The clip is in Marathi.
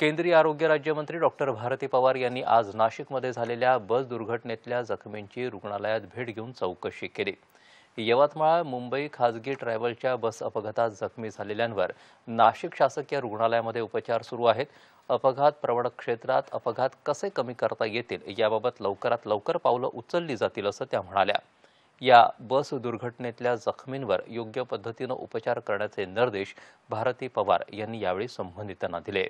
केंद्रीय आरोग्य राज्यमंत्री डॉक्टर भारती पवार यांनी आज नाशिकमध्ये झालेल्या बस दुर्घटनेतल्या जखमींची रुग्णालयात भेट घेऊन चौकशी केली यवतमाळ मुंबई खाजगी ट्रॅव्हलच्या बस अपघातात जखमी झालेल्यांवर नाशिक शासकीय रुग्णालयामध्ये उपचार सुरू आहेत अपघात प्रवण क्षेत्रात अपघात कसे कमी करता येतील याबाबत लवकरात लवकर पावलं उचलली जातील असं त्या म्हणाल्या या बस दुर्घटनेतल्या जखमींवर योग्य पद्धतीनं उपचार करण्याचे निर्देश भारती पवार यांनी यावेळी संबंधितांना दिले